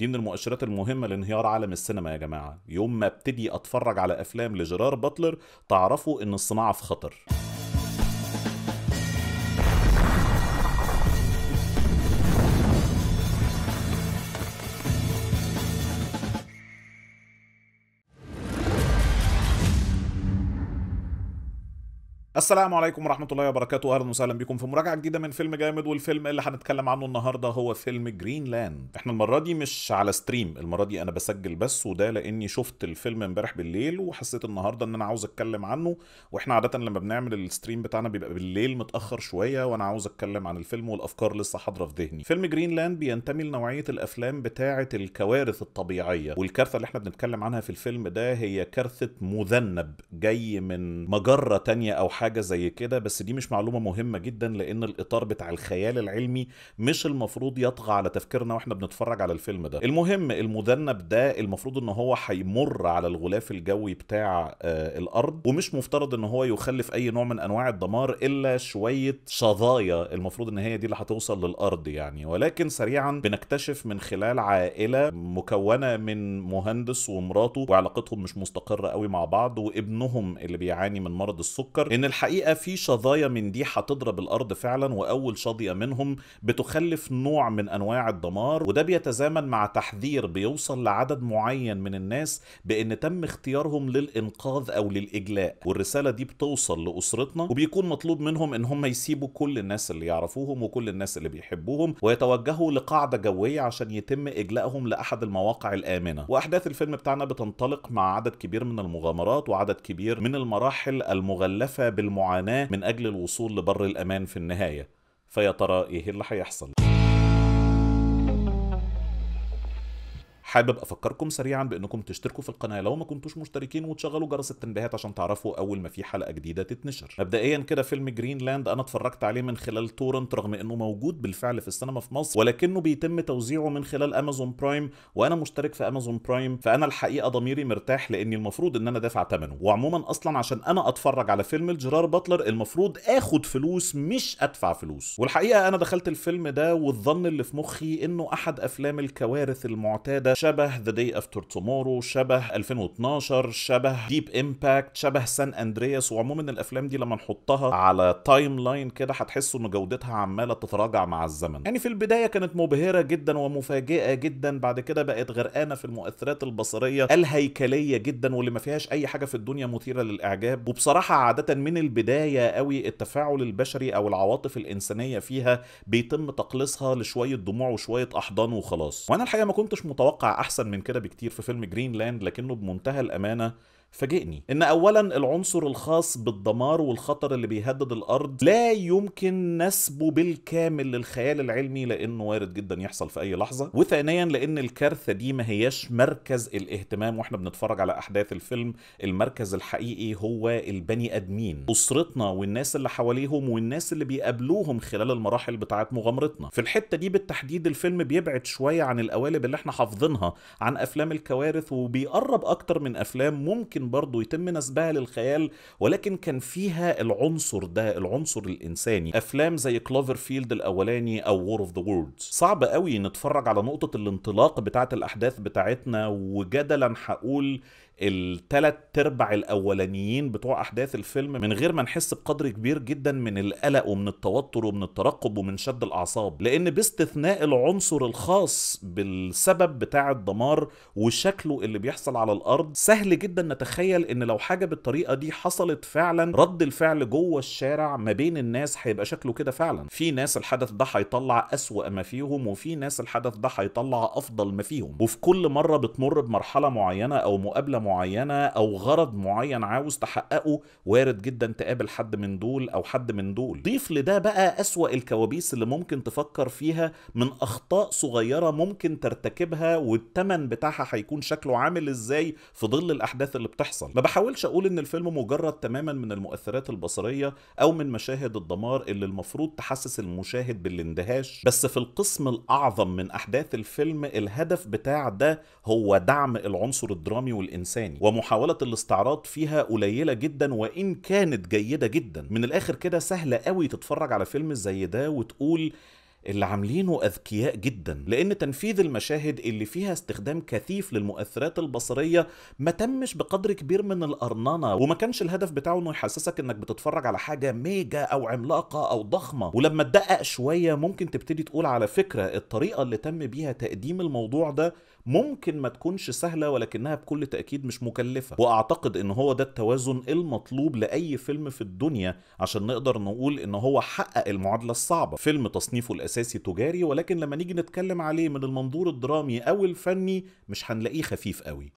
دي من المؤشرات المهمة لانهيار عالم السينما يا جماعة يوم ما ابتدي اتفرج على افلام لجيرار باتلر تعرفوا ان الصناعة في خطر السلام عليكم ورحمة الله وبركاته أهلا وسهلا بكم في مراجعة جديدة من فيلم جامد والفيلم اللي هنتكلم عنه النهاردة هو فيلم جرينلاند احنا المرة دي مش على ستريم المرة دي أنا بسجل بس وده لأني شفت الفيلم امبارح بالليل وحسيت النهاردة إن أنا عاوز أتكلم عنه وإحنا عادة لما بنعمل الستريم بتاعنا بيبقى بالليل متأخر شوية وأنا عاوز أتكلم عن الفيلم والأفكار لسه حاضرة في ذهني فيلم جرينلاند بينتمي لنوعية الأفلام بتاعة الكوارث الطبيعية والكارثة اللي احنا بنتكلم عنها في الفيلم ده هي كارثة مذنب جاي من مجرة تانية أو حاجة حاجه زي كده بس دي مش معلومه مهمه جدا لان الاطار بتاع الخيال العلمي مش المفروض يطغى على تفكيرنا واحنا بنتفرج على الفيلم ده المهم المذنب ده المفروض ان هو هيمر على الغلاف الجوي بتاع آه الارض ومش مفترض ان هو يخلف اي نوع من انواع الدمار الا شويه شظايا المفروض ان هي دي اللي هتوصل للارض يعني ولكن سريعا بنكتشف من خلال عائله مكونه من مهندس ومراته وعلاقتهم مش مستقره قوي مع بعض وابنهم اللي بيعاني من مرض السكر ان الحقيقه في شظايا من دي هتضرب الارض فعلا واول شظيه منهم بتخلف نوع من انواع الدمار وده بيتزامن مع تحذير بيوصل لعدد معين من الناس بان تم اختيارهم للانقاذ او للاجلاء والرساله دي بتوصل لاسرتنا وبيكون مطلوب منهم ان هم يسيبوا كل الناس اللي يعرفوهم وكل الناس اللي بيحبوهم ويتوجهوا لقاعده جويه عشان يتم اجلائهم لاحد المواقع الامنه واحداث الفيلم بتاعنا بتنطلق مع عدد كبير من المغامرات وعدد كبير من المراحل المغلفه بال بالمعاناة من أجل الوصول لبر الأمان في النهاية فيا ترى إيه اللي هيحصل حابب افكركم سريعا بانكم تشتركوا في القناه لو ما كنتوش مشتركين وتشغلوا جرس التنبيهات عشان تعرفوا اول ما في حلقه جديده تتنشر مبدئيا كده فيلم جرينلاند انا اتفرجت عليه من خلال تورنت رغم انه موجود بالفعل في السينما في مصر ولكنه بيتم توزيعه من خلال امازون برايم وانا مشترك في امازون برايم فانا الحقيقه ضميري مرتاح لاني المفروض ان انا دافع ثمنه وعموما اصلا عشان انا اتفرج على فيلم لجيرار باتلر المفروض اخد فلوس مش ادفع فلوس والحقيقه انا دخلت الفيلم ده والظن اللي في مخي انه احد افلام الكوارث المعتاده شبه ذا داي افتر تومورو شبه 2012 شبه ديب امباكت شبه سان اندرياس وعموما الافلام دي لما نحطها على تايم لاين كده هتحسوا ان جودتها عماله تتراجع مع الزمن يعني في البدايه كانت مبهره جدا ومفاجئه جدا بعد كده بقت غرقانه في المؤثرات البصريه الهيكليه جدا واللي ما فيهاش اي حاجه في الدنيا مثيره للاعجاب وبصراحه عاده من البدايه قوي التفاعل البشري او العواطف الانسانيه فيها بيتم تقليصها لشويه دموع وشويه احضان وخلاص وانا الحقيقه ما كنتش متوقع احسن من كده بكتير في فيلم جرينلاند لكنه بمنتهى الامانه فاجئني ان اولا العنصر الخاص بالدمار والخطر اللي بيهدد الارض لا يمكن نسبه بالكامل للخيال العلمي لانه وارد جدا يحصل في اي لحظه وثانيا لان الكارثه دي ما هياش مركز الاهتمام واحنا بنتفرج على احداث الفيلم المركز الحقيقي هو البني ادمين اسرتنا والناس اللي حواليهم والناس اللي بيقابلوهم خلال المراحل بتاعه مغامرتنا في الحته دي بالتحديد الفيلم بيبعد شويه عن القوالب اللي احنا حافظينها عن افلام الكوارث وبيقرب اكتر من افلام ممكن ممكن برضه يتم نسبها للخيال ولكن كان فيها العنصر ده العنصر الانساني افلام زي كلوفر فيلد الاولاني او وور اوف ذا ووردز صعب قوي نتفرج على نقطه الانطلاق بتاعه الاحداث بتاعتنا وجدلا هقول الثلاث ارباع الاولانيين بتوع احداث الفيلم من غير ما نحس بقدر كبير جدا من القلق ومن التوتر ومن الترقب ومن شد الاعصاب لان باستثناء العنصر الخاص بالسبب بتاع الدمار وشكله اللي بيحصل على الارض سهل جدا نتخيل ان لو حاجه بالطريقه دي حصلت فعلا رد الفعل جوه الشارع ما بين الناس هيبقى شكله كده فعلا في ناس الحدث ده هيطلع اسوا ما فيهم وفي ناس الحدث ده هيطلع افضل ما فيهم وفي كل مره بتمر بمرحله معينه او مقابله معينه او غرض معين عاوز تحققه وارد جدا تقابل حد من دول او حد من دول ضيف لده بقى اسوا الكوابيس اللي ممكن تفكر فيها من اخطاء صغيره ممكن ترتكبها والتمن بتاعها هيكون شكله عامل ازاي في ظل الاحداث اللي بتحصل ما بحاولش اقول ان الفيلم مجرد تماما من المؤثرات البصريه او من مشاهد الدمار اللي المفروض تحسس المشاهد بالاندهاش بس في القسم الاعظم من احداث الفيلم الهدف بتاع ده هو دعم العنصر الدرامي والانساني الإنساني ومحاولة الاستعراض فيها قليلة جدا وإن كانت جيدة جدا من الآخر كده سهلة قوي تتفرج على فيلم زي ده وتقول اللي عاملينه اذكياء جدا لان تنفيذ المشاهد اللي فيها استخدام كثيف للمؤثرات البصريه ما تمش بقدر كبير من الارننه وما كانش الهدف بتاعه انه يحسسك انك بتتفرج على حاجه ميجا او عملاقه او ضخمه ولما تدقق شويه ممكن تبتدي تقول على فكره الطريقه اللي تم بيها تقديم الموضوع ده ممكن ما تكونش سهله ولكنها بكل تاكيد مش مكلفه واعتقد ان هو ده التوازن المطلوب لاي فيلم في الدنيا عشان نقدر نقول ان هو حقق المعادله الصعبه فيلم تصنيفه الاساسي تجاري ولكن لما نيجي نتكلم عليه من المنظور الدرامي او الفني مش هنلاقيه خفيف قوي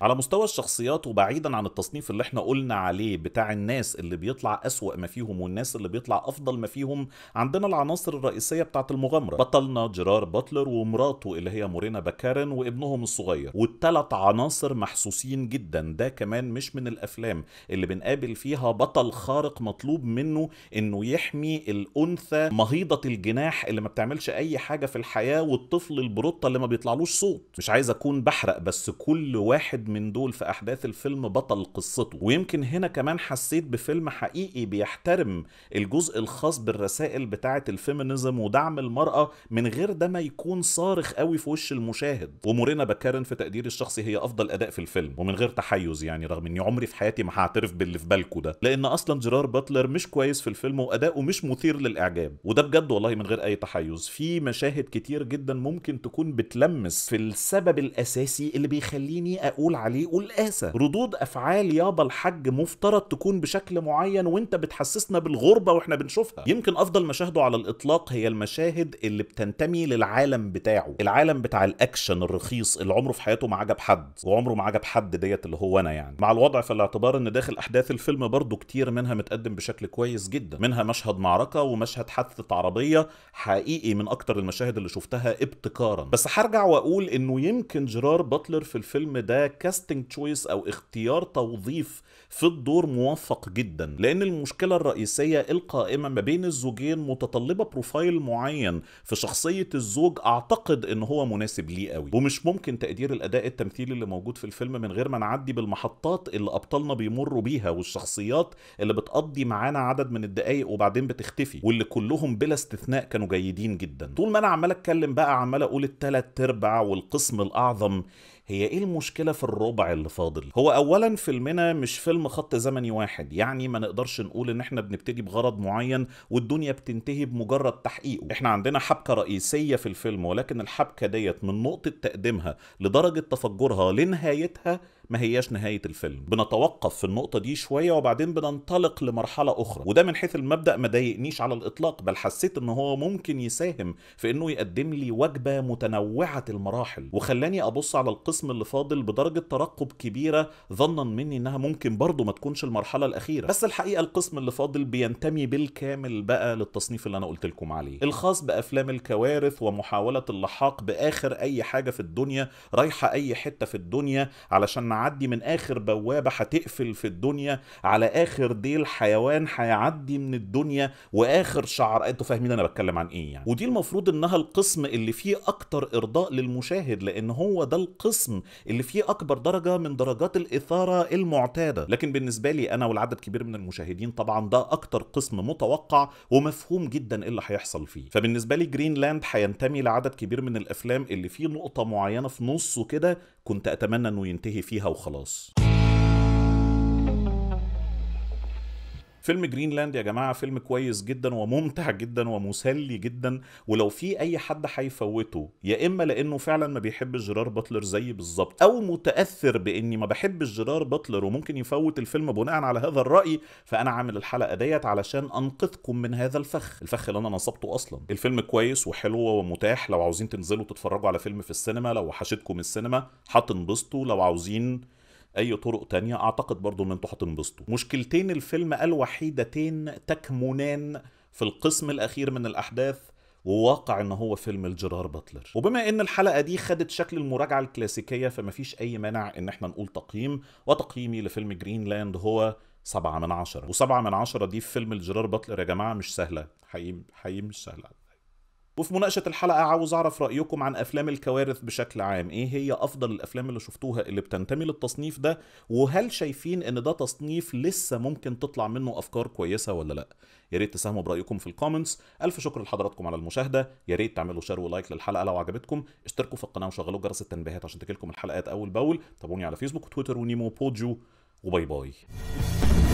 على مستوى الشخصيات وبعيدا عن التصنيف اللي احنا قلنا عليه بتاع الناس اللي بيطلع أسوأ ما فيهم والناس اللي بيطلع أفضل ما فيهم عندنا العناصر الرئيسية بتاعة المغامرة بطلنا جيرار باتلر ومراته اللي هي مورينا بكارن وابنهم الصغير والتلات عناصر محسوسين جدا ده كمان مش من الأفلام اللي بنقابل فيها بطل خارق مطلوب منه انه يحمي الأنثى مهيضة الجناح اللي ما بتعملش أي حاجة في الحياة والطفل البروطة اللي ما بيطلعلوش صوت مش عايز أكون بحرق بس كل واحد من دول في احداث الفيلم بطل قصته ويمكن هنا كمان حسيت بفيلم حقيقي بيحترم الجزء الخاص بالرسائل بتاعه الفيمينيزم ودعم المراه من غير ده ما يكون صارخ قوي في وش المشاهد ومورينا بكارن في تقديري الشخصي هي افضل اداء في الفيلم ومن غير تحيز يعني رغم اني عمري في حياتي ما هعترف باللي في بالكم ده لان اصلا جيرار باتلر مش كويس في الفيلم واداؤه مش مثير للاعجاب وده بجد والله من غير اي تحيز في مشاهد كتير جدا ممكن تكون بتلمس في السبب الاساسي اللي بيخليني اقول عليه والقاسة ردود أفعال يابا الحاج مفترض تكون بشكل معين وانت بتحسسنا بالغربة واحنا بنشوفها يمكن أفضل مشاهده على الإطلاق هي المشاهد اللي بتنتمي للعالم بتاعه العالم بتاع الأكشن الرخيص اللي عمره في حياته ما عجب حد وعمره ما عجب حد ديت اللي هو أنا يعني مع الوضع في الاعتبار إن داخل أحداث الفيلم برضه كتير منها متقدم بشكل كويس جدا منها مشهد معركة ومشهد حادثة عربية حقيقي من أكتر المشاهد اللي شفتها ابتكارا بس هرجع وأقول إنه يمكن جيرار باتلر في الفيلم ده كان كاستنج تشويس او اختيار توظيف في الدور موفق جدا لان المشكله الرئيسيه القائمه ما بين الزوجين متطلبه بروفايل معين في شخصيه الزوج اعتقد ان هو مناسب ليه قوي ومش ممكن تقدير الاداء التمثيلي اللي موجود في الفيلم من غير ما نعدي بالمحطات اللي ابطالنا بيمروا بيها والشخصيات اللي بتقضي معانا عدد من الدقائق وبعدين بتختفي واللي كلهم بلا استثناء كانوا جيدين جدا طول ما انا عمال اتكلم بقى عمال اقول الثلاث ارباع والقسم الاعظم هي ايه المشكله في الربع اللي فاضل هو اولا فيلمنا مش فيلم خط زمني واحد يعني ما نقدرش نقول ان احنا بنبتدي بغرض معين والدنيا بتنتهي بمجرد تحقيقه احنا عندنا حبكه رئيسيه في الفيلم ولكن الحبكه ديت من نقطه تقديمها لدرجه تفجرها لنهايتها ما هياش نهايه الفيلم بنتوقف في النقطه دي شويه وبعدين بننطلق لمرحله اخرى وده من حيث المبدا ما ضايقنيش على الاطلاق بل حسيت ان هو ممكن يساهم في انه يقدم لي وجبه متنوعه المراحل وخلاني ابص على القسم اللي فاضل بدرجه ترقب كبيره ظنا مني انها ممكن برضه ما تكونش المرحله الاخيره بس الحقيقه القسم اللي فاضل بينتمي بالكامل بقى للتصنيف اللي انا قلت لكم عليه الخاص بافلام الكوارث ومحاوله اللحاق باخر اي حاجه في الدنيا رايحه اي حته في الدنيا علشان هيعدي من اخر بوابه هتقفل في الدنيا على اخر ديل حيوان هيعدي من الدنيا واخر شعر انتوا فاهمين انا بتكلم عن ايه يعني ودي المفروض انها القسم اللي فيه اكتر ارضاء للمشاهد لان هو ده القسم اللي فيه اكبر درجه من درجات الاثاره المعتاده لكن بالنسبه لي انا والعدد كبير من المشاهدين طبعا ده اكتر قسم متوقع ومفهوم جدا ايه اللي هيحصل فيه فبالنسبه لي جرينلاند هينتمي لعدد كبير من الافلام اللي فيه نقطه معينه في نصه كده كنت اتمنى انه ينتهي فيها وخلاص فيلم جرينلاند يا جماعه فيلم كويس جدا وممتع جدا ومسلي جدا ولو في اي حد هيفوته يا اما لانه فعلا ما بيحبش جيرار باتلر زي بالظبط او متاثر باني ما بحبش جيرار باتلر وممكن يفوت الفيلم بناء على هذا الراي فانا عامل الحلقه ديت علشان انقذكم من هذا الفخ الفخ اللي انا نصبته اصلا الفيلم كويس وحلو ومتاح لو عاوزين تنزلوا تتفرجوا على فيلم في السينما لو وحشتكم السينما هتنبسطوا لو عاوزين اي طرق تانية اعتقد برضو ان انتوا هتنبسطوا مشكلتين الفيلم الوحيدتين تكمنان في القسم الاخير من الاحداث وواقع ان هو فيلم الجرار باتلر وبما ان الحلقه دي خدت شكل المراجعه الكلاسيكيه فمفيش اي مانع ان احنا نقول تقييم وتقييمي لفيلم جرينلاند هو سبعة من عشرة وسبعة من عشرة دي في فيلم الجرار باتلر يا جماعة مش سهلة حقيقي حقيقي مش سهلة وفي مناقشه الحلقه عاوز اعرف رايكم عن افلام الكوارث بشكل عام ايه هي افضل الافلام اللي شفتوها اللي بتنتمي للتصنيف ده وهل شايفين ان ده تصنيف لسه ممكن تطلع منه افكار كويسه ولا لا يا ريت تساهموا برايكم في الكومنتس الف شكر لحضراتكم على المشاهده يا ريت تعملوا شير ولايك للحلقه لو عجبتكم اشتركوا في القناه وشغلوا جرس التنبيهات عشان تجيلكم الحلقات اول باول تابعوني على فيسبوك وتويتر ونيمو بودجو وباي باي